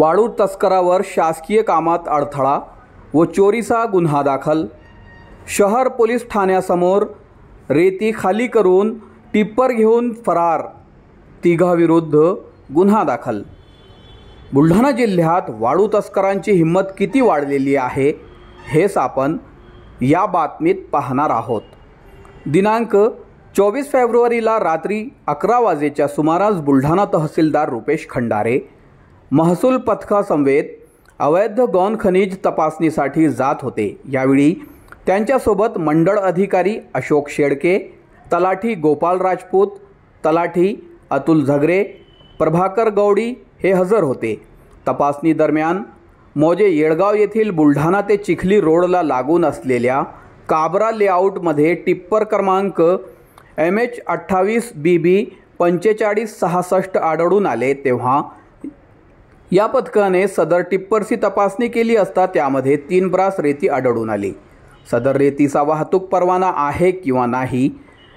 वाळू तस्करावर शासकीय कामात अडथळा व चोरीचा गुन्हा दाखल शहर पोलीस ठाण्यासमोर रेती खाली करून टिप्पर घेऊन फरार तिघाविरुद्ध गुन्हा दाखल बुलढाणा जिल्ह्यात वाळू तस्करांची हिंमत किती वाढलेली आहे हेच आपण या बातमीत पाहणार आहोत दिनांक चोवीस फेब्रुवारीला रात्री अकरा वाजेच्या सुमारास बुलढाणा तहसीलदार रुपेश खंडारे महसूल पथकासमवेत अवैध गौण खनिज तपासणीसाठी जात होते यावेळी त्यांच्यासोबत मंडळ अधिकारी अशोक शेडके तलाठी गोपाल राजपूत तलाठी अतुल झगरे प्रभाकर गौडी हे हजर होते तपासणी दरम्यान मोजे येळगाव येथील बुलढाणा ते चिखली रोडला लागून असलेल्या काबरा लेआउटमध्ये टिप्पर क्रमांक एम एच अठ्ठावीस बी बी पंचेचाळीस सहासष्ट आढळून आले तेव्हा या पथकाने सदर टिप्परची तपासणी केली असता त्यामध्ये तीन ब्रास रेती आढळून आली सदर रेतीचा वाहतूक परवाना आहे किंवा नाही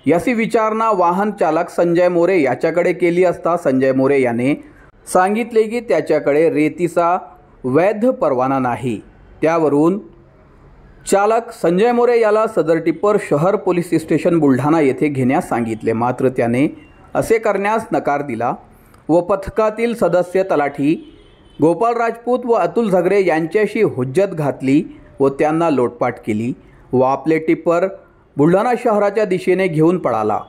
याची विचारणा वाहन चालक संजय मोरे याच्याकडे केली असता संजय मोरे याने सांगितले की त्याच्याकडे रेतीचा वैध परवाना नाही त्यावरून चालक संजय मोरे याला सदर टिप्पर शहर पोलीस स्टेशन बुलढाणा येथे घेण्यास सांगितले मात्र त्याने असे करण्यास नकार दिला व पथकातील सदस्य तलाठी गोपाल राजपूत व अतुल झगरे यांच्याशी हुज्जत घातली व त्यांना लोटपाट केली व आपले टिप्पर बुलढाणा शहराच्या दिशेने घेऊन पळाला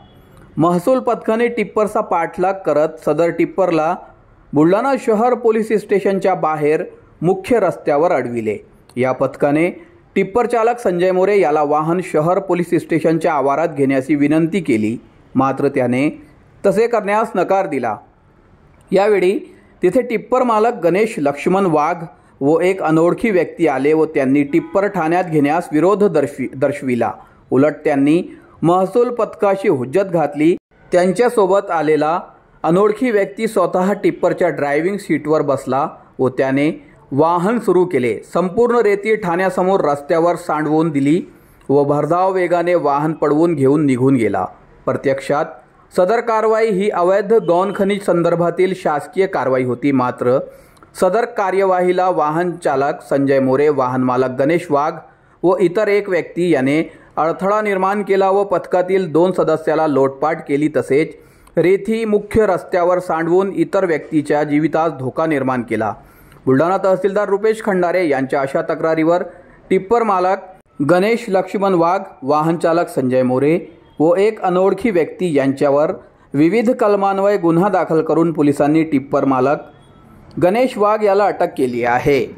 महसूल पथकाने टिप्परचा पाठलाग करत सदर टिप्परला बुलढाणा शहर पोलीस स्टेशनच्या बाहेर मुख्य रस्त्यावर अडविले या पथकाने टिप्पर चालक संजय मोरे याला वाहन शहर पोलीस स्टेशनच्या आवारात घेण्याची विनंती केली मात्र त्याने तसे करण्यास नकार दिला यावेळी तिथे टिप्पर मालक गणेश लक्ष्मण वाघ व एक अनोळखी व्यक्ती आले व त्यांनी टिप्पर ठाण्यात घेण्यास विरोध दर्शवि दर्शविला उलट त्यांनी महसूल पथकाशी हुज्जत घातली त्यांच्यासोबत आलेला अनोळखी व्यक्ती स्वतः टिप्परच्या ड्रायव्हिंग सीटवर बसला व त्याने वाहन सुरू केले संपूर्ण रेती ठाण्यासमोर रस्त्यावर सांडवून दिली व भरधाव वेगाने वाहन पडवून घेऊन निघून गेला प्रत्यक्षात सदर कारवाई ही अवैध गौण खनिज संदर्भातील शासकीय कारवाई होती मात्र सदर कार्यवाहीला वाहन चालक संजय मोरे वाहन मालक गणेश वाघ व इतर एक व्यक्ती याने अडथळा निर्माण केला व पथकातील दोन सदस्याला लोटपाट केली तसेच रेथी मुख्य रस्त्यावर सांडवून इतर व्यक्तीच्या जीवितास धोका निर्माण केला बुलढाणा तहसीलदार रुपेश खंडारे यांच्या अशा तक्रारीवर टिप्पर मालक गणेश लक्ष्मण वाघ वाहन चालक संजय मोरे व एक अनोळखी व्यक्ती यांच्यावर विविध कलमान्वये गुन्हा दाखल करून पोलिसांनी टिप्पर मालक गणेश वाघ याला अटक केली आहे